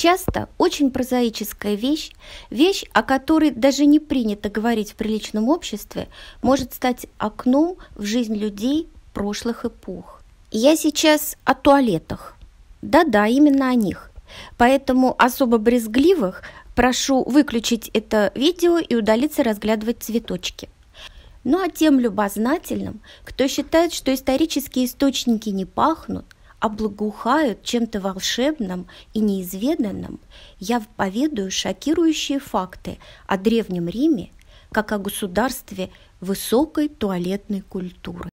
Часто очень прозаическая вещь, вещь, о которой даже не принято говорить в приличном обществе, может стать окном в жизнь людей прошлых эпох. Я сейчас о туалетах. Да-да, именно о них. Поэтому особо брезгливых прошу выключить это видео и удалиться разглядывать цветочки. Ну а тем любознательным, кто считает, что исторические источники не пахнут – облагухают чем-то волшебным и неизведанным, я поведаю шокирующие факты о Древнем Риме как о государстве высокой туалетной культуры.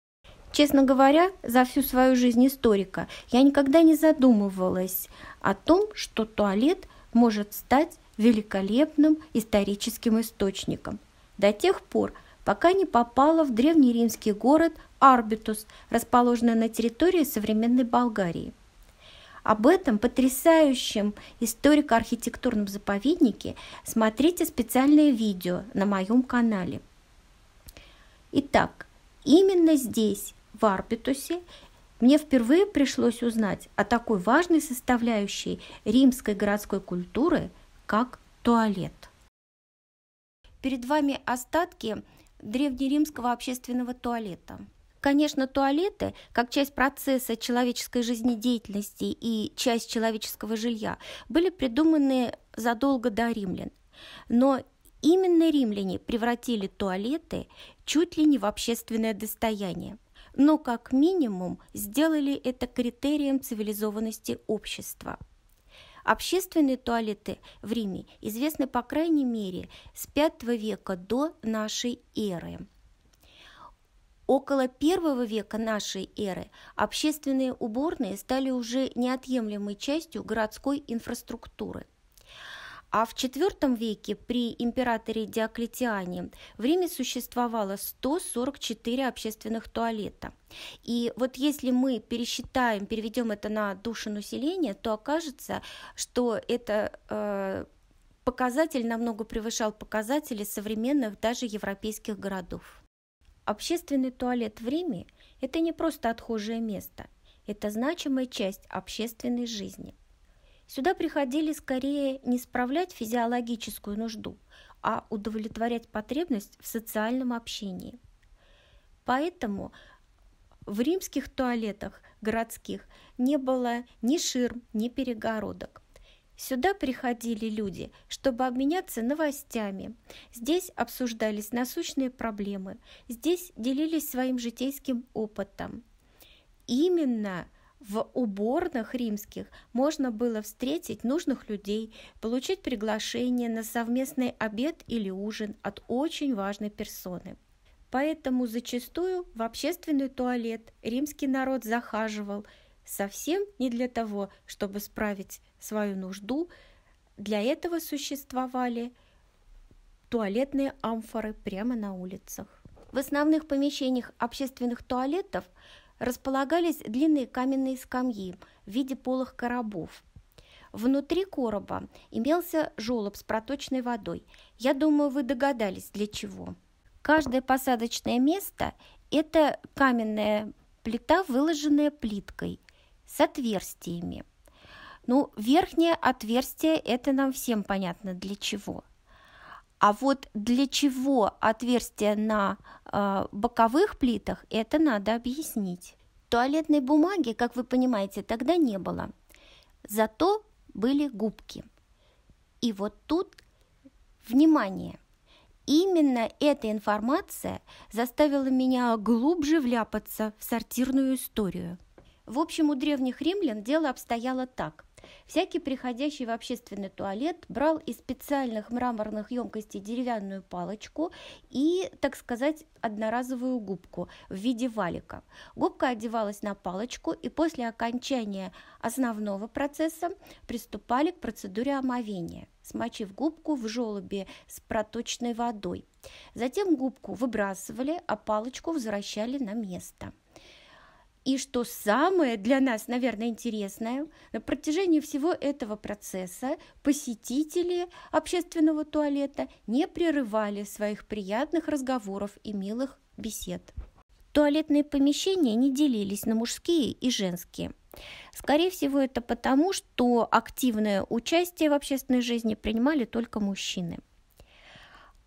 Честно говоря, за всю свою жизнь историка я никогда не задумывалась о том, что туалет может стать великолепным историческим источником. До тех пор, пока не попала в древнеримский город Арбитус, расположенная на территории современной Болгарии. Об этом потрясающем историко-архитектурном заповеднике смотрите специальное видео на моем канале. Итак, именно здесь, в Арбитусе, мне впервые пришлось узнать о такой важной составляющей римской городской культуры, как туалет. Перед вами остатки древнеримского общественного туалета – Конечно, туалеты, как часть процесса человеческой жизнедеятельности и часть человеческого жилья, были придуманы задолго до римлян. Но именно римляне превратили туалеты чуть ли не в общественное достояние. Но как минимум сделали это критерием цивилизованности общества. Общественные туалеты в Риме известны по крайней мере с V века до нашей эры. Около первого века нашей эры общественные уборные стали уже неотъемлемой частью городской инфраструктуры. А в IV веке при императоре Диоклетиане в Риме существовало 144 общественных туалета. И вот если мы пересчитаем, переведем это на душу населения, то окажется, что это э, показатель намного превышал показатели современных даже европейских городов. Общественный туалет в Риме – это не просто отхожее место, это значимая часть общественной жизни. Сюда приходили скорее не справлять физиологическую нужду, а удовлетворять потребность в социальном общении. Поэтому в римских туалетах городских не было ни ширм, ни перегородок. Сюда приходили люди, чтобы обменяться новостями. Здесь обсуждались насущные проблемы. Здесь делились своим житейским опытом. Именно в уборных римских можно было встретить нужных людей, получить приглашение на совместный обед или ужин от очень важной персоны. Поэтому зачастую в общественный туалет римский народ захаживал – совсем не для того, чтобы справить свою нужду. Для этого существовали туалетные амфоры прямо на улицах. В основных помещениях общественных туалетов располагались длинные каменные скамьи в виде полых коробов. Внутри короба имелся желоб с проточной водой. Я думаю, вы догадались, для чего. Каждое посадочное место – это каменная плита, выложенная плиткой с отверстиями. Ну, верхнее отверстие – это нам всем понятно для чего. А вот для чего отверстие на э, боковых плитах, это надо объяснить. Туалетной бумаги, как вы понимаете, тогда не было. Зато были губки. И вот тут, внимание, именно эта информация заставила меня глубже вляпаться в сортирную историю – в общем, у древних римлян дело обстояло так. Всякий приходящий в общественный туалет брал из специальных мраморных емкостей деревянную палочку и, так сказать, одноразовую губку в виде валика. Губка одевалась на палочку, и после окончания основного процесса приступали к процедуре омовения, смочив губку в желобе с проточной водой. Затем губку выбрасывали, а палочку возвращали на место. И что самое для нас, наверное, интересное, на протяжении всего этого процесса посетители общественного туалета не прерывали своих приятных разговоров и милых бесед. Туалетные помещения не делились на мужские и женские. Скорее всего, это потому, что активное участие в общественной жизни принимали только мужчины.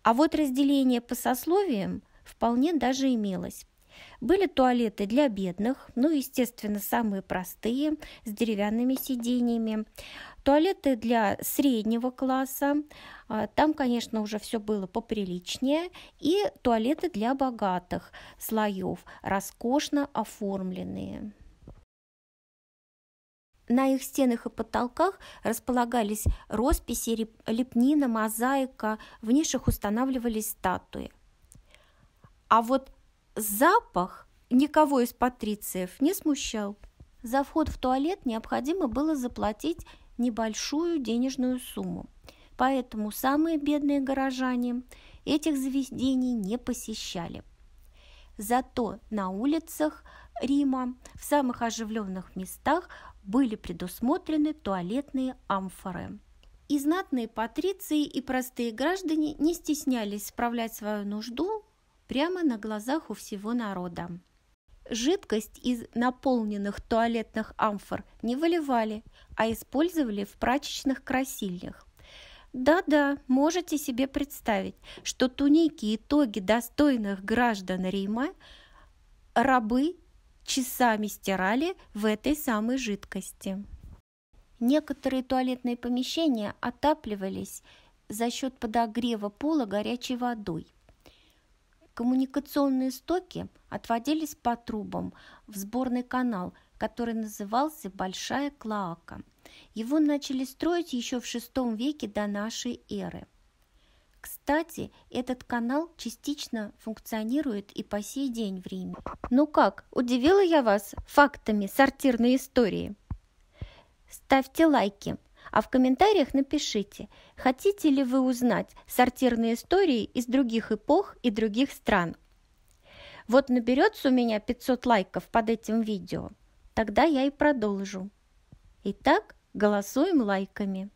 А вот разделение по сословиям вполне даже имелось. Были туалеты для бедных, ну, естественно, самые простые, с деревянными сидениями. Туалеты для среднего класса, а, там, конечно, уже все было поприличнее. И туалеты для богатых слоев, роскошно оформленные. На их стенах и потолках располагались росписи, лепнина, мозаика, в нишах устанавливались статуи. А вот Запах никого из патрициев не смущал. За вход в туалет необходимо было заплатить небольшую денежную сумму. Поэтому самые бедные горожане этих заведений не посещали. Зато на улицах Рима в самых оживленных местах были предусмотрены туалетные амфоры. И знатные патриции, и простые граждане не стеснялись справлять свою нужду прямо на глазах у всего народа. Жидкость из наполненных туалетных амфор не выливали, а использовали в прачечных красильнях. Да-да, можете себе представить, что туники и тоги достойных граждан Рима рабы часами стирали в этой самой жидкости. Некоторые туалетные помещения отапливались за счет подогрева пола горячей водой – Коммуникационные стоки отводились по трубам в сборный канал, который назывался Большая Клаака. Его начали строить еще в VI веке до нашей эры. Кстати, этот канал частично функционирует и по сей день в Риме. Ну как, удивила я вас фактами сортирной истории? Ставьте лайки, а в комментариях напишите, хотите ли вы узнать сортирные истории из других эпох и других стран. Вот наберется у меня 500 лайков под этим видео, тогда я и продолжу. Итак, голосуем лайками.